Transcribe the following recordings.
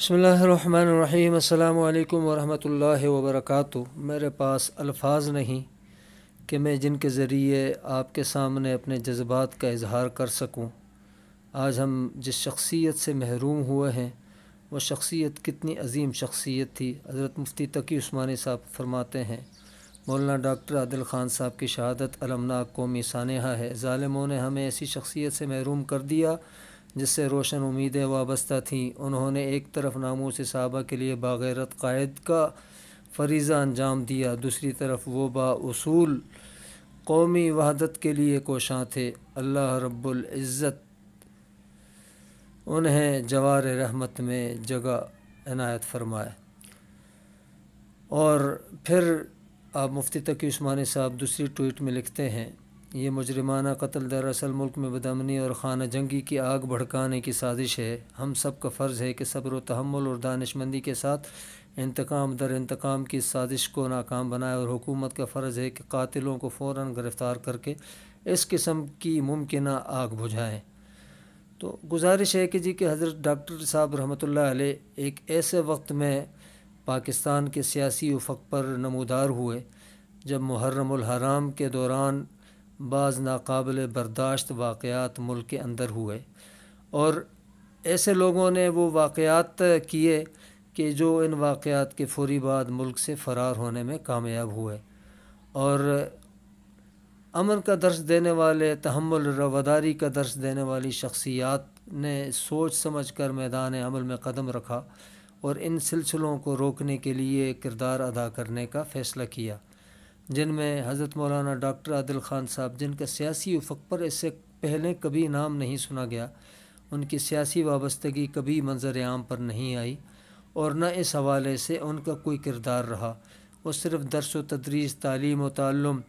बसमीम् अल्लाम वरहमतुल्लाहि वबरकातु मेरे पास अल्फाज नहीं कि मैं जिनके ज़रिए आपके सामने अपने जज्बात का इजहार कर सकूं। आज हम जिस शख्सियत से महरूम हुए हैं वह शख्सियत कितनी अजीम शख्सियत थी हज़रत मुफ्ती तकी उस्मानी साहब फरमाते हैं मौलाना डॉक्टर आदिल ख़ान साहब की शहादत अलमनाक कौमी सानहा है ालमों ने हमें ऐसी शख्सियत से महरूम कर दिया जिससे रोशन उम्मीदें वाबस्ता थीं उन्होंने एक तरफ नामों से सहाबा के लिए बागैरत कायद का फरीज़ा अंजाम दिया दूसरी तरफ वो बासूल कौमी वहादत के लिए कोशां थे अल्लाह रब्ज़त उन्हें जवार रहमत में जगह इनायत फरमाए और फिर आप मुफ्ती तकी उस्मानी साहब दूसरी ट्वीट में लिखते हैं ये मुजरमाना कत्ल दरअसल मुल्क में बदमनी और खाना जंगी की आग भड़काने की साजिश है हम सब का फ़र्ज़ है कि सब्र तहमुल और दानशमंदी के साथ इंतकाम दर इंतकाम की साजिश को नाकाम बनाए और हुकूमत का फ़र्ज़ है कि कातिलों को फ़ौर गिरफ़्तार करके इस किस्म की मुमकिन आग बुझाएँ तो गुजारिश है कि जी कि हज़रत डॉक्टर साहब रहमत एक ऐसे वक्त में पाकिस्तान के सियासी उफक पर नमूदार हुए जब मुहर्रम हराम के दौरान बाज़ नाकबिल बर्दाश्त वाक़ात मुल्क के अंदर हुए और ऐसे लोगों ने वो वाक़ात किए कि जो इन वाक़ात के फ़ौरी बाद मुल्क से फ़रार होने में कामयाब हुए और अमन का दर्श देने वाले तहमल रवदारी का दर्श देने वाली शख्सियात ने सोच समझ कर मैदान अमल में कदम रखा और इन सिलसिलों को रोकने के लिए किरदार अदा करने का फ़ैसला किया जिनमें हज़रत मौलाना डॉक्टर आदिल ख़ान साहब जिनका सियासी उफक पर इससे पहले कभी नाम नहीं सुना गया उनकी सियासी वाबस्तगी कभी मंजर आम पर नहीं आई और न इस हवाले से उनका कोई किरदार रहा वो सिर्फ दरस व तदरीस तालीम व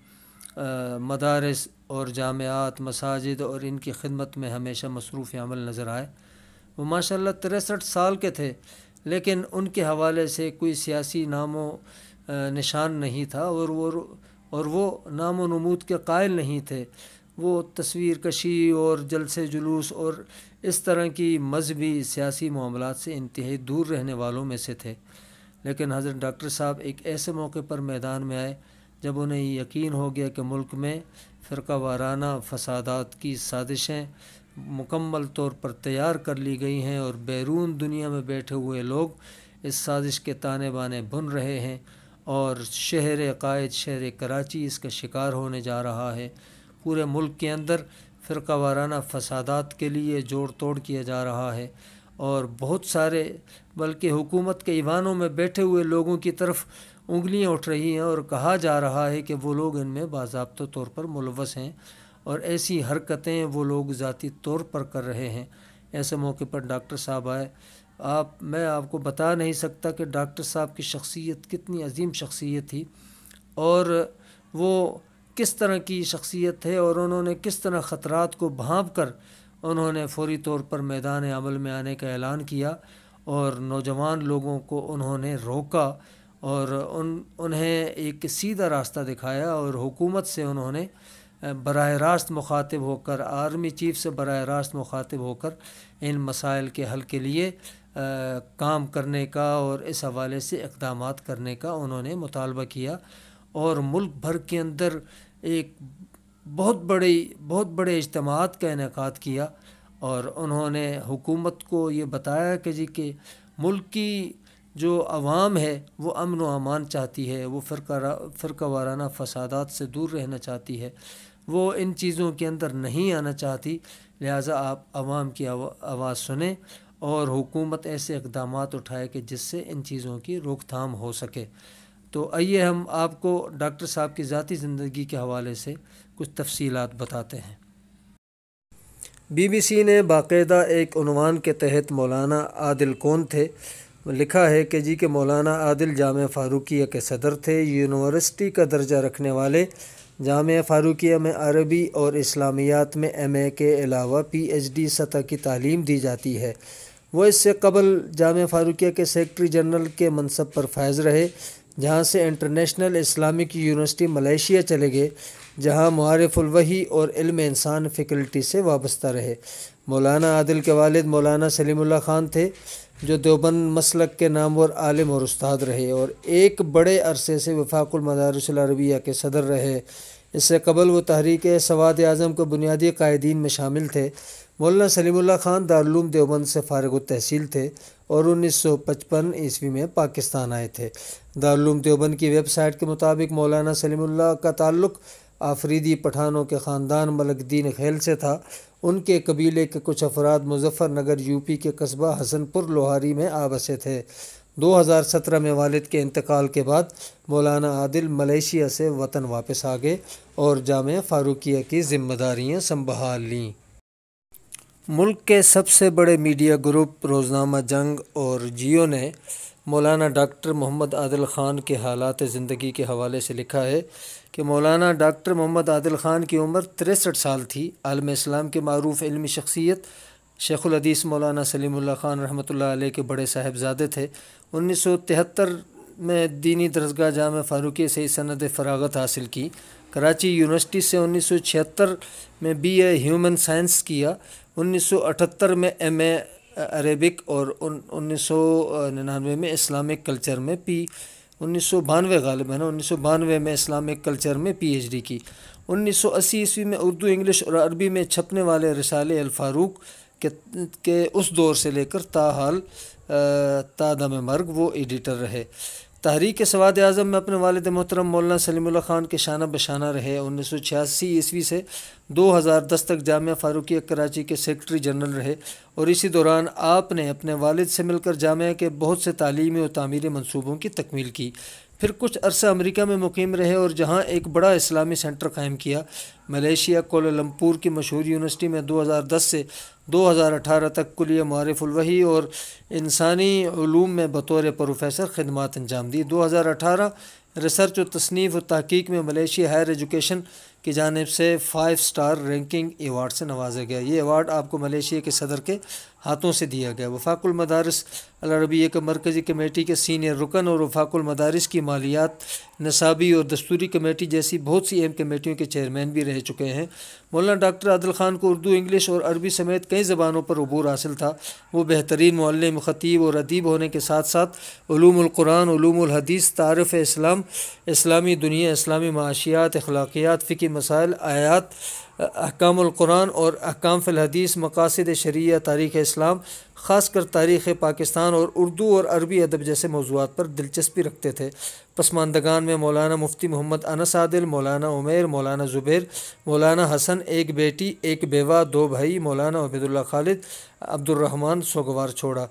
मदारस और जामियात मसाजिद और इनकी खिदमत में हमेशा मसरूफ़ अमल नज़र आए वो माशा तिरसठ साल के थे लेकिन उनके हवाले से कोई सियासी नामों निशान नहीं था और वो और वो नाम नमूद के कायल नहीं थे वो तस्वीर कशी और जलसे जुलूस और इस तरह की मजहबी सियासी मामला से इंतहाई दूर रहने वालों में से थे लेकिन हज़रत डॉक्टर साहब एक ऐसे मौके पर मैदान में आए जब उन्हें यकीन हो गया कि मुल्क में फ़िरका वाराना फसादात की साजिशें मुकम्मल तौर पर तैयार कर ली गई हैं और बैरून दुनिया में बैठे हुए लोग इस साजिश के ताने बाने बुन रहे हैं और शहर कायद शहर कराची इसका शिकार होने जा रहा है पूरे मुल्क के अंदर फ़िरका वाराना फसादात के लिए जोड़ तोड़ किया जा रहा है और बहुत सारे बल्कि हुकूमत के ईवानों में बैठे हुए लोगों की तरफ उंगलियां उठ रही हैं और कहा जा रहा है कि वो लोग इनमें बाबा तौर पर मुलवस हैं और ऐसी हरकतें वो लोग ज़ाती तौर पर कर रहे हैं ऐसे मौके पर डॉक्टर साहब आए आप मैं आपको बता नहीं सकता कि डॉक्टर साहब की शख्सियत कितनी अजीम शख्सियत थी और वो किस तरह की शख्सियत है और उन्होंने किस तरह ख़तरात को भाँप कर उन्होंने फौरी तौर पर मैदान अमल में आने का ऐलान किया और नौजवान लोगों को उन्होंने रोका और उन उन्हें एक सीधा रास्ता दिखाया और हुकूमत से उन्होंने बरह रास्त मुखातिब होकर आर्मी चीफ से बरह रास्त मुखातिब होकर इन मसाइल के हल के लिए काम करने का और इस हवाले से इकदाम करने का उन्होंने मुतालबा किया और मुल्क भर के अंदर एक बहुत बड़े बहुत बड़े इजतमात का इनका किया और उन्होंने हुकूमत को ये बताया कि जी कि मुल्क की जो आवाम है वो अमन वमान अमान चाहती है वो फ़िरका वाराना फसादात से दूर रहना चाहती है वो इन चीज़ों के अंदर नहीं आना चाहती लिहाजा आप आवाम की आवाज़ सुने और हुकूमत ऐसे इकदाम उठाए कि जिससे इन चीज़ों की रोकथाम हो सके तो आइए हम आपको डॉक्टर साहब की ज़ाती ज़िंदगी के हवाले से कुछ तफसीत बताते हैं बीबीसी ने बाकायदा एक अनवान के तहत मौलाना आदिल कौन थे लिखा है कि जी के मौलाना आदिल जाम फ़ारूकिया के सदर थे यूनिवर्सिटी का दर्जा रखने वाले जाम फ़ारूकिया में अरबी और इस्लामियात में एम ए के अलावा पी एच डी सतह की तालीम दी जाती है वो इससे कबल जाम फारूकिया के सेक्रटरी जनरल के मनसब पर फैज़ रहे जहाँ से इंटरनेशनल इस्लामिक यूनिवर्सिटी मलेशिया चले गए जहाँ मारफुलवही और इल्म इंसान फैकल्टी से वाबस्ता रहे मौलाना आदिल के वालिद मौलाना सलीमुल्ला ख़ान थे जो देवबंद मसलक के नाम और आलिम और उस्ताद रहे और एक बड़े अरसे से वफाकमदारसलरबिया के सदर रहे इससे कबल वो तहरीक सवाद आज़म के बुनियादी कायदीन में शामिल थे मौलाना सलीमुल्ला खान दारूम देवबंद से फारग तहसील थे और 1955 ईस्वी में पाकिस्तान आए थे दारूम देवबंद की वेबसाइट के मुताबिक मौलाना सलीमुल्ला का ताल्लुक आफरीदी पठानों के ख़ानदान मलकद्दीन खेल से था उनके कबीले के कुछ अफराद मुजफ्फरनगर यूपी के कस्बा हसनपुर लोहारी में आबसे थे 2017 में वालिद के इंतकाल के बाद मौलाना आदिल मलेशिया से वतन वापस आ गए और जाम फ़ारूकिया की जिम्मेदारियाँ संभाल लीं मुल्क के सबसे बड़े मीडिया ग्रुप रोज़नामा जंग और जियो ने मौलाना डॉक्टर मोहम्मद आदिल ख़ान के हालात ज़िंदगी के हवाले से लिखा है कि मौलाना डॉक्टर मोहम्मद आदिल ख़ान की उम्र तिरसठ साल थी आलम इस्लाम के मरूफ़ इलमी शख्सियत शेखुलहदीस मौलाना सलीमुल्ला ख़ान रहमत आल के बड़े साहेबजादे थे उन्नीस सौ तिहत्तर में दीनी दरसगाह जाम फ़ारूकी से सनद फरागत हासिल की कराची यूनिवर्सिटी से उन्नीस सौ छिहत्तर में बी ए ह्यूमन साइंस किया 1978 में एम ए अरेबिक और उन्नीस में इस्लामिक कल्चर में पी उन्नीस सौ बानवे गालिब है ना उन्नीस सौ बानवे में इस्लामिक कल्चर में पीएचडी की 1980 ईस्वी में उर्दू इंग्लिश और अरबी में छपने वाले रसाले अलफारूक के, के उस दौर से लेकर ताहाल तादम मर्ग वो एडिटर रहे तहरीक सवाद आज़म में अपने वालद मोहतरम मौलाना सलीम ख़ान के शाना बशाना रहे उन्नीस सौ छियासी ईस्वी से दो हज़ार दस तक जाम फ़ारूकी कराची के सेक्रटरी जनरल रहे और इसी दौरान आपने अपने वालद से मिलकर जामिया के बहुत से तालीमी और तमीरी मनसूबों की तकमील की फिर कुछ अरसा अमेरिका में मुकम रहे और जहां एक बड़ा इस्लामी सेंटर कायम किया मलेशिया कोलमपुर की मशहूर यूनिवर्सिटी में 2010 से 2018 तक कुलिया मारफुलवही और इंसानी में बतौर प्रोफेसर खदमात अंजाम दी 2018 रिसर्च और तसनीफ़ और तहकीक में मलेशिया हायर एजुकेशन की जानब से फ़ाइव स्टार रैंकिंग एवार्ड से नवाजा गया ये अवार्ड आपको मलेशिया के सदर के हाथों से दिया गया वफाकुल मदारस अलरबिया के मरकज़ी कमेटी के सीनियर रुकन और वफाकुल मदारस की मालियात नसाबी और दस्तूरी कमेटी जैसी बहुत सी अहम कमेटियों के चेयरमैन भी रह चुके हैं मौलाना डॉक्टर आदिल ख़ान को उर्दू इंग्लिश और अरबी समेत कई ज़बानों पर अबूर हासिल था वो बेहतरीन मौलम ख़तीब और अदीब होने के साथ साथ ूमक़ुरान तारफ़ इस्लाम इस्लामी दुनिया इस्लामी माशियात अखलाकियात फ़िकी मसाइल आयात कुरान और अहकाम फ़िलहदीस मकासद शरिया तारीख़ इस्लाम ख़ास कर तारीख़ पाकिस्तान और उर्दू और अरबी अदब जैसे मौजूद पर दिलचस्पी रखते थे पसमानदगान में मौलाना मुफ्ती मोहम्मद अनस आदिल मौलाना उमेर मौलाना ज़ुबैर मौलाना हसन एक बेटी एक बेवा दो भाई मौलाना अबीदुल्ला खालिद अब्दुलरहमान सोगवार छोड़ा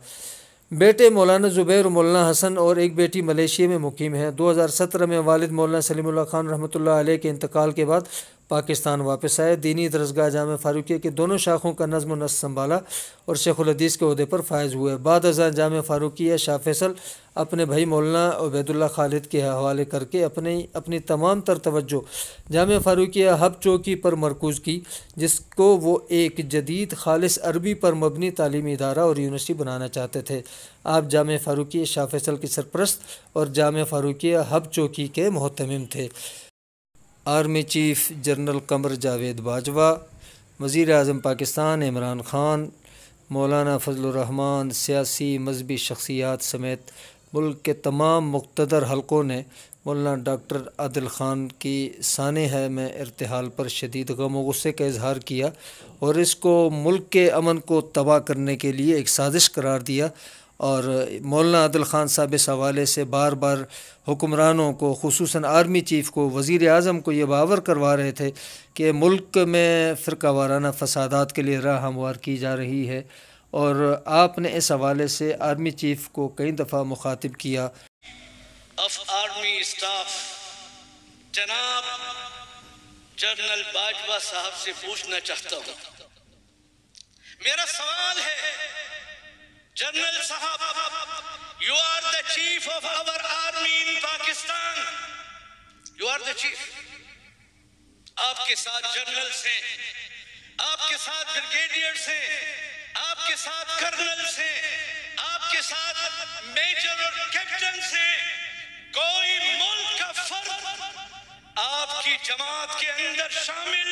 बेटे मौलाना ज़ुबैर मौलाना हसन और एक बेटी मलेशिया में मुकीम है 2017 में वालिद मौलाना सलीमुल्ला खान रहमत के इंतकाल के बाद पाकिस्तान वापस आए दीनी दरसगाह जाम फारूकिया के दोनों शाखों का नज़म नस संभाला और शेखुलदीस के अहदे पर फायज हुए बाद अजा जाम फारूकिया शाह फैसल अपने भाई मौलाना वैदुल्ला खालिद के हवाले करके अपने अपनी तमाम तर तवज्जो जाम फारूकिया हब चौकी पर मरकूज़ की जिसको वो एक जदीद खालस अरबी पर मबनी तलीमी इदारा और यूनिवर्सिटी बनाना चाहते थे आप जाम फारूकिया शाह फैसल की सरपरस्त और जाम फारूकिया हब चौकी के महतम थे army chief general Qamar Javed Bajwa वज़ी अजम पाकिस्तान इमरान ख़ान मौलाना फजलरहमान सियासी मजहबी शख्सियात समेत मुल्क के तमाम मकतदर हलकों ने मौलाना डॉक्टर आदिल ख़ान की सान है में इरतहाल पर शदीद गम व गुस्से का इजहार किया और इसको मुल्क के अमन को तबाह करने के लिए एक साजिश करार दिया और मौलाना अदल ख़ान साहब इस हवाले से बार बार हुक्मरानों को खसूस आर्मी चीफ़ को वज़ी अजम को ये बावर करवा रहे थे कि मुल्क में फ़िरका वाराना फसादात के लिए राह हमवार की जा रही है और आपने इस हवाले से आर्मी चीफ़ को कई दफ़ा मुखातब किया आर्मी स्टाफ जनाब जनरल बाजवा साहब से पूछना चाहता हूँ मेरा सवाल है जनरल साहब you are the chief of our army in Pakistan. You are the chief. आपके साथ जनरल से आपके साथ ब्रिगेडियर से आपके साथ कर्नल से आपके साथ मेजर और कैप्टन से कोई मुल्क का फर्क आपकी जमात के अंदर शामिल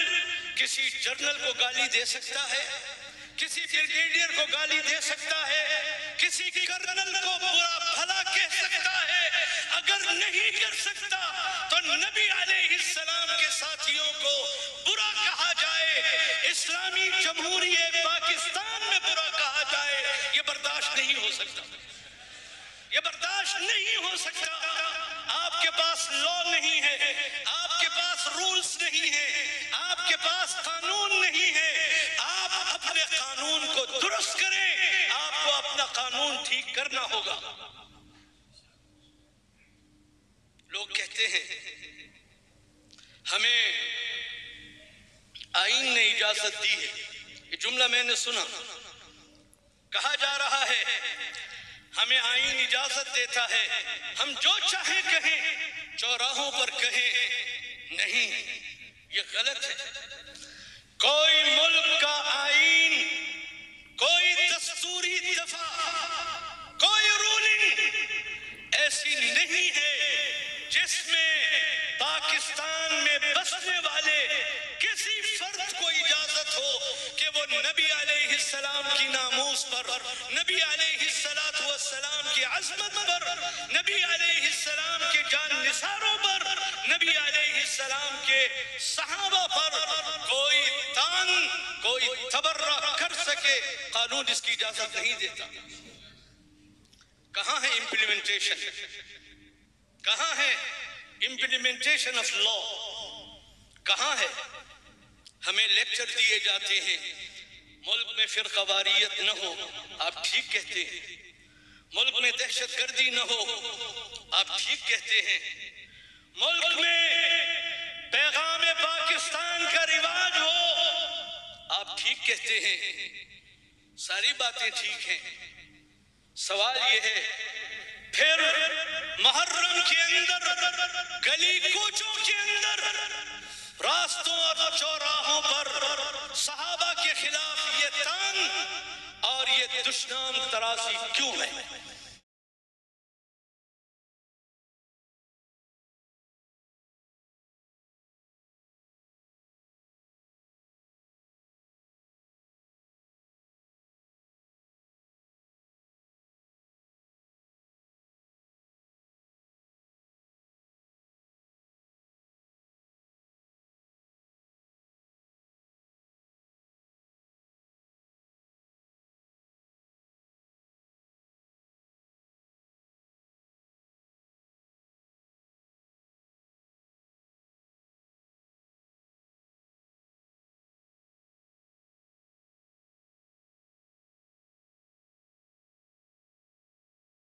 किसी जनरल को गाली दे सकता है किसी ब्रिगेडियर को गाली दे सकता है किसी की कर्नल को बुरा भला कह सकता है अगर नहीं कर सकता तो नबी सलाम के साथियों को बुरा कहा जाए इस्लामी जमहूरी पाकिस्तान में बुरा कहा जाए ये बर्दाश्त नहीं हो सकता ये बर्दाश्त नहीं हो सकता आपके पास लॉ नहीं है आपके पास रूल्स नहीं है आपके पास कानून नहीं है आप अपने कानून को दुरुस्त करें अपना कानून ठीक करना होगा लोग कहते हैं हमें आईन ने इजाजत दी है ये जुमला मैंने सुना कहा जा रहा है हमें आईन इजाजत देता है हम जो चाहे कहें चौराहों पर कहें नहीं ये गलत है कोई मुल्क कानून इसकी इजाजत नहीं देता कहां है इंप्लीमेंटेशन कहां है इंप्लीमेंटेशन ऑफ लॉ कहां है हमें लेक्चर दिए जाते हैं मुल्क में फिर कवारीत न हो आप ठीक कहते हैं मुल्क में दहशत गर्दी न हो आप ठीक कहते हैं मुल्क में पैगाम पाकिस्तान का रिवाज हो आप ठीक कहते हैं सारी बातें ठीक हैं सवाल यह है फिर मुहर्रम के अंदर गली कोचों के अंदर रास्तों और चौराहों पर सहाबा के खिलाफ ये तान और ये दुश्मन तरासी क्यों है